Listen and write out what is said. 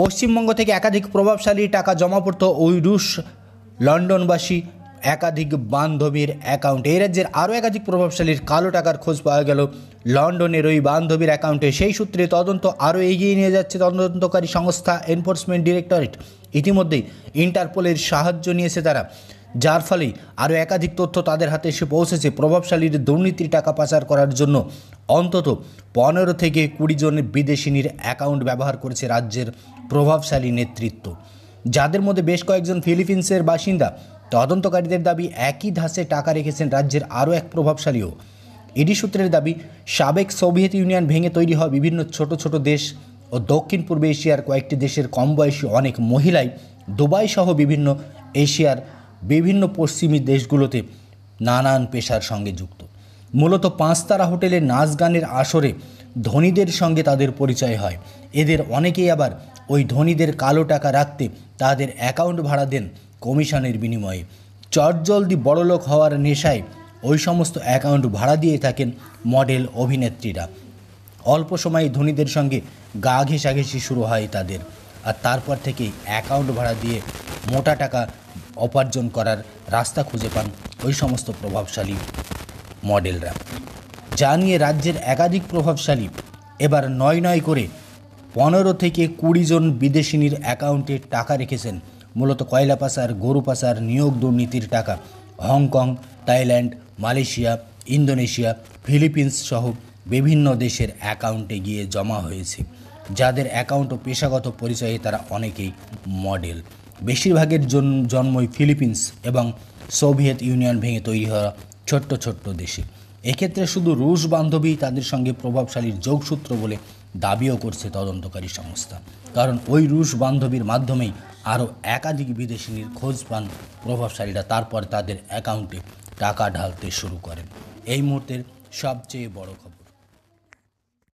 পশ্চিমবঙ্গ থেকে একাধিক প্রভাবশালী টাকা জমা পড়ত ওই রুশ লন্ডনবাসী একাধিক বান্ধবীর অ্যাকাউন্টে এই রাজ্যের আরও একাধিক প্রভাবশালীর কালো টাকার খোঁজ পাওয়া গেল লন্ডনের ওই বান্ধবীর অ্যাকাউন্টে সেই সূত্রে তদন্ত আরও এগিয়ে নিয়ে যাচ্ছে তদন্তকারী সংস্থা এনফোর্সমেন্ট ডিরেক্টরেট ইতিমধ্যেই ইন্টারপোলের সাহায্য নিয়েছে তারা যার ফলে আরও একাধিক তথ্য তাদের হাতে এসে পৌঁছেছে প্রভাবশালীর দুর্নীতির টাকা পাচার করার জন্য অন্তত পনেরো থেকে কুড়ি জনের বিদেশিনীর অ্যাকাউন্ট ব্যবহার করেছে রাজ্যের প্রভাবশালী নেতৃত্ব যাদের মধ্যে বেশ কয়েকজন ফিলিপিন্সের বাসিন্দা তদন্তকারীদের দাবি একই ধাঁচে টাকা রেখেছেন রাজ্যের আরও এক প্রভাবশালীও ইডি সূত্রের দাবি সাবেক সোভিয়েত ইউনিয়ন ভেঙে তৈরি হওয়া বিভিন্ন ছোট ছোট দেশ ও দক্ষিণ পূর্ব এশিয়ার কয়েকটি দেশের কম বয়সী অনেক মহিলাই দুবাই সহ বিভিন্ন এশিয়ার বিভিন্ন পশ্চিমী দেশগুলোতে নানান পেশার সঙ্গে যুক্ত মূলত পাঁচতারা হোটেলে নাচ গানের আসরে ধনীদের সঙ্গে তাদের পরিচয় হয় এদের অনেকেই আবার ওই ধনীদের কালো টাকা রাখতে তাদের অ্যাকাউন্ট ভাড়া দেন কমিশনের বিনিময়ে চটজলদি বড়লোক হওয়ার নেশায় ওই সমস্ত অ্যাকাউন্ট ভাড়া দিয়ে থাকেন মডেল অভিনেত্রীরা অল্প সময়ে ধনীদের সঙ্গে গা ঘেঁষাঘেঁষি শুরু হয় তাদের আর তারপর থেকেই অ্যাকাউন্ট ভাড়া দিয়ে মোটা টাকা উপার্জন করার রাস্তা খুঁজে পান ওই সমস্ত প্রভাবশালী মডেলরা যা নিয়ে রাজ্যের একাধিক প্রভাবশালী এবার নয় নয় করে পনেরো থেকে কুড়ি জন বিদেশিনীর অ্যাকাউন্টে টাকা রেখেছেন মূলত কয়লা পাচার গরু পাচার নিয়োগ দুর্নীতির টাকা Hong Kong Thailand Malaysia Indonesia Philippines সহ বিভিন্ন দেশের অ্যাকাউন্টে গিয়ে জমা হয়েছে যাদের অ্যাকাউন্ট ও পেশাগত পরিচয়ে তারা অনেকেই মডেল বেশিরভাগের জন্মই ফিলিপিন্স এবং সোভিয়েত ইউনিয়ন ভেঙে তৈরি হওয়া ছোট্ট ছোট্ট দেশে এক্ষেত্রে শুধু রুশ বান্ধবী তাদের সঙ্গে প্রভাবশালীর যোগসূত্র বলে দাবিও করছে তদন্তকারী সংস্থা কারণ ওই রুশ বান্ধবীর মাধ্যমেই আরও একাধিক বিদেশিনীর খোঁজ পান প্রভাবশালীরা তারপর তাদের অ্যাকাউন্টে টাকা ঢালতে শুরু করেন এই মুহূর্তের সবচেয়ে বড় খবর